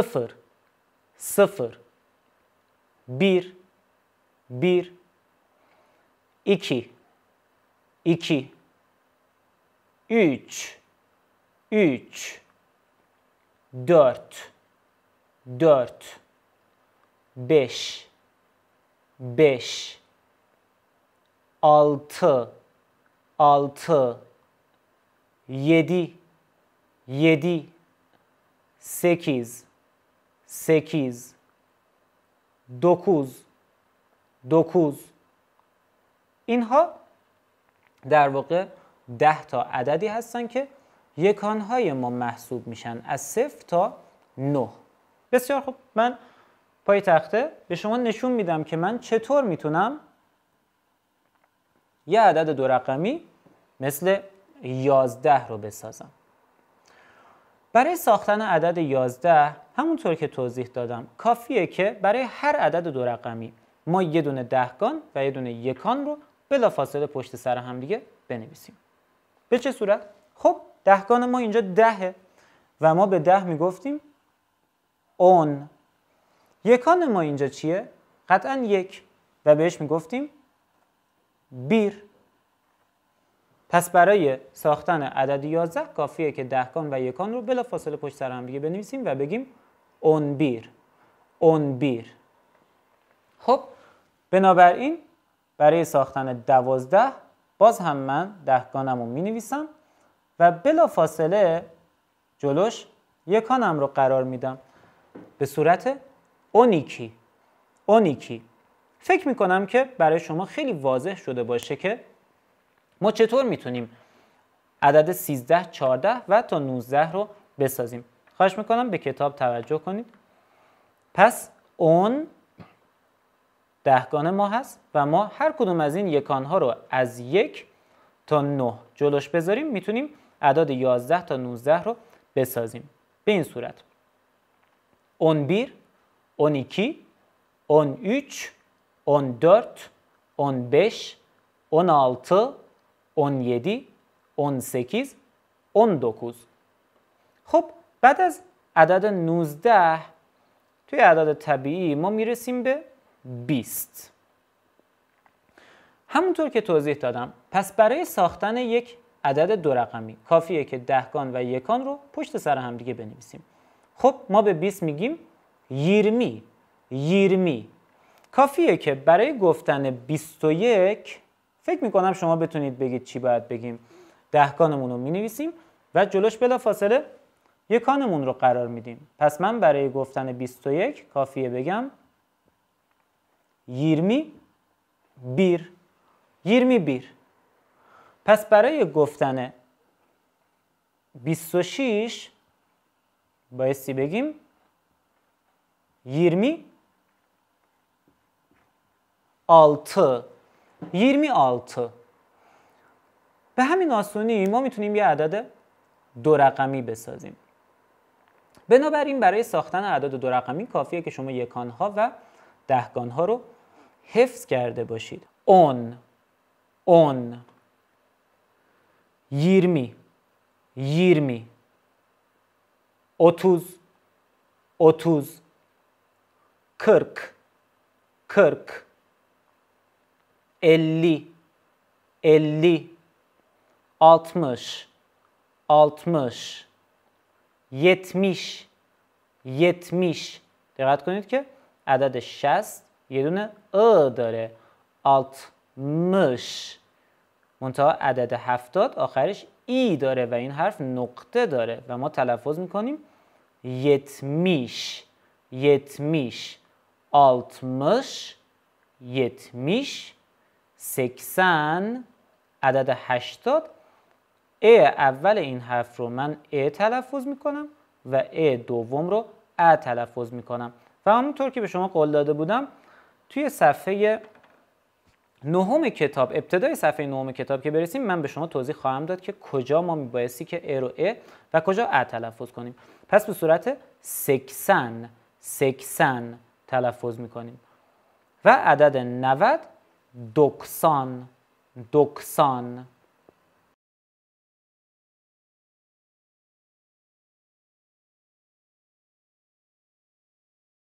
0 0 1 1 2 2 3 3 4 4 5 5 6 6 7 7 8 8 9 9 اینها در واقع 10 تا عددی هستند که یکان های ما محسوب میشن از 0 تا 9 بسیار خب من با تخته به شما نشون میدم که من چطور میتونم یه عدد دو رقمی مثل 11 رو بسازم برای ساختن عدد 11 همونطور که توضیح دادم کافیه که برای هر عدد دو رقمی ما یه دونه دهگان و یه دونه یکان رو بلافاصله پشت سر هم دیگه بنویسیم به چه صورت خب دهگان ما اینجا دهه و ما به ده میگفتیم اون یکان ما اینجا چیه قطعا یک و بهش میگفتیم بیر پس برای ساختن عدد 11 کافیه که دهگان و یکان رو بلافاصله پشت سر هم دیگه بنویسیم و بگیم اون بیر اون بیر خب بنابراین برای ساختن دوازده باز هم من دهگانم رو می نویسم و بلا فاصله جلوش یکانم رو قرار میدم به صورت اونیکی اونیکی فکر می کنم که برای شما خیلی واضح شده باشه که ما چطور میتونیم عدد 13, 14 و تا 19 رو بسازیم باش به کتاب توجه کنید پس اون دهگانه ما هست و ما هر کدوم از این یکانها رو از 1 تا 9 جلوش بذاریم میتونیم اعداد 11 تا 19 رو بسازیم به این صورت 11 12 13 14 15 16 17 18 19 خب بعد از عدد 19 توی عدد طبیعی ما میرسیم به 20 همونطور که توضیح دادم پس برای ساختن یک عدد دو رقمی کافیه که دهگان و یکان رو پشت سر هم دیگه بنویسیم خب ما به 20 میگیم ییرمی ییرمی کافیه که برای گفتن 21 فکر میکنم شما بتونید بگید چی باید بگیم دهگانمون رو مینویسیم و جلوش بلا فاصله یکانمون رو قرار میدیم پس من برای گفتن 21 کافیه بگم 20 1 21 پس برای گفتن 26 بسسی بگیم 20 6 26 به همین آسونی ما میتونیم یه عدد دو رقمی بسازیم بنابراین برای ساختن اعداد دو رقمی کافیه که شما یکانها و دهگانها رو حفظ کرده باشید اون اون ییرمی ییرمی اتوز، اتوز، کرک کرک الی، الی، آلتمش، آلتمش. یتمیش یتمیش دقت کنید که عدد شست یه دونه ا داره آلتمش منتها عدد هفتاد، آخرش ای داره و این حرف نقطه داره و ما تلفظ میکنیم یتمیش یتمیش آلتمش یتمیش سکسن عدد هشتاد، ا اول این حرف رو من ا تلفظ میکنم و ا دوم رو ا تلفظ میکنم و همونطور که به شما قول داده بودم توی صفحه نهم کتاب ابتدای صفحه نهم کتاب که برسیم من به شما توضیح خواهم داد که کجا ما میبایستی که ا رو ا و کجا ا تلفظ کنیم پس به صورت سکسن سکسن تلفظ میکنیم و عدد 90 دکسان دکسان